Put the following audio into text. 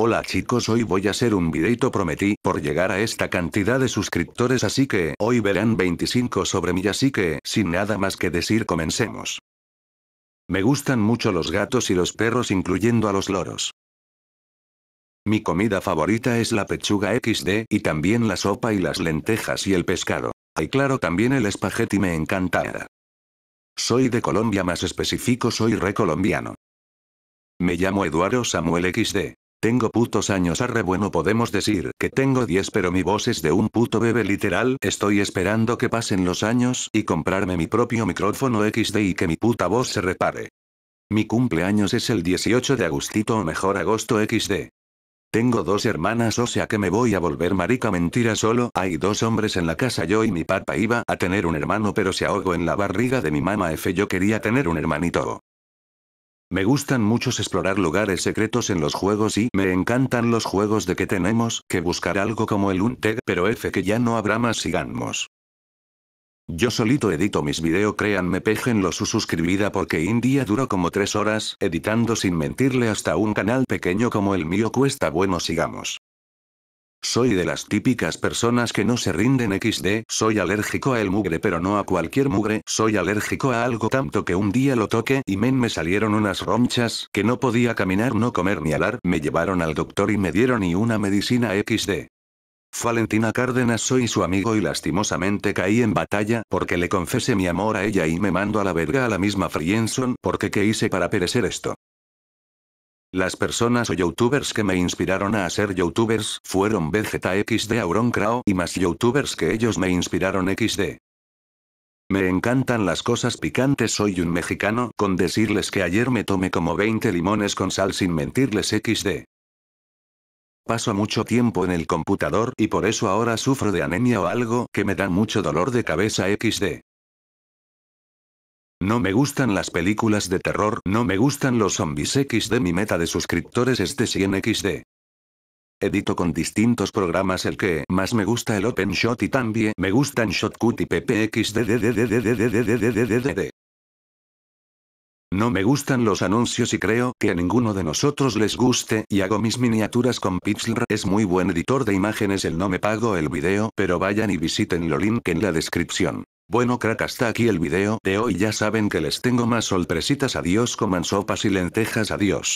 Hola chicos hoy voy a hacer un videito prometí por llegar a esta cantidad de suscriptores así que hoy verán 25 sobre mí así que sin nada más que decir comencemos. Me gustan mucho los gatos y los perros incluyendo a los loros. Mi comida favorita es la pechuga XD y también la sopa y las lentejas y el pescado. Y claro también el espagueti me encanta. Soy de Colombia más específico soy colombiano. Me llamo Eduardo Samuel XD. Tengo putos años arre bueno podemos decir que tengo 10 pero mi voz es de un puto bebé literal estoy esperando que pasen los años y comprarme mi propio micrófono XD y que mi puta voz se repare. Mi cumpleaños es el 18 de agustito o mejor agosto XD. Tengo dos hermanas o sea que me voy a volver marica mentira solo hay dos hombres en la casa yo y mi papá iba a tener un hermano pero se ahogo en la barriga de mi mamá F yo quería tener un hermanito. Me gustan muchos explorar lugares secretos en los juegos y me encantan los juegos de que tenemos que buscar algo como el Unteg, pero F que ya no habrá más sigamos. Yo solito edito mis video créanme péjenlo su suscribida porque India duró como 3 horas editando sin mentirle hasta un canal pequeño como el mío cuesta bueno sigamos. Soy de las típicas personas que no se rinden XD, soy alérgico a el mugre pero no a cualquier mugre, soy alérgico a algo tanto que un día lo toqué y men me salieron unas ronchas que no podía caminar, no comer ni hablar. me llevaron al doctor y me dieron y una medicina XD. Valentina Cárdenas soy su amigo y lastimosamente caí en batalla porque le confesé mi amor a ella y me mando a la verga a la misma Frienson porque qué hice para perecer esto. Las personas o youtubers que me inspiraron a ser youtubers fueron VegetaXD, Auron y más youtubers que ellos me inspiraron XD. Me encantan las cosas picantes, soy un mexicano, con decirles que ayer me tomé como 20 limones con sal sin mentirles XD. Paso mucho tiempo en el computador y por eso ahora sufro de anemia o algo que me da mucho dolor de cabeza XD. No me gustan las películas de terror, no me gustan los zombies XD. Mi meta de suscriptores es de 100 XD. Edito con distintos programas el que más me gusta el OpenShot y también me gustan Shotcut y PPXD. No me gustan los anuncios y creo que a ninguno de nosotros les guste y hago mis miniaturas con Pixlr. Es muy buen editor de imágenes el no me pago el video pero vayan y visiten lo link en la descripción. Bueno crack hasta aquí el video de hoy ya saben que les tengo más sorpresitas adiós coman sopas y lentejas adiós.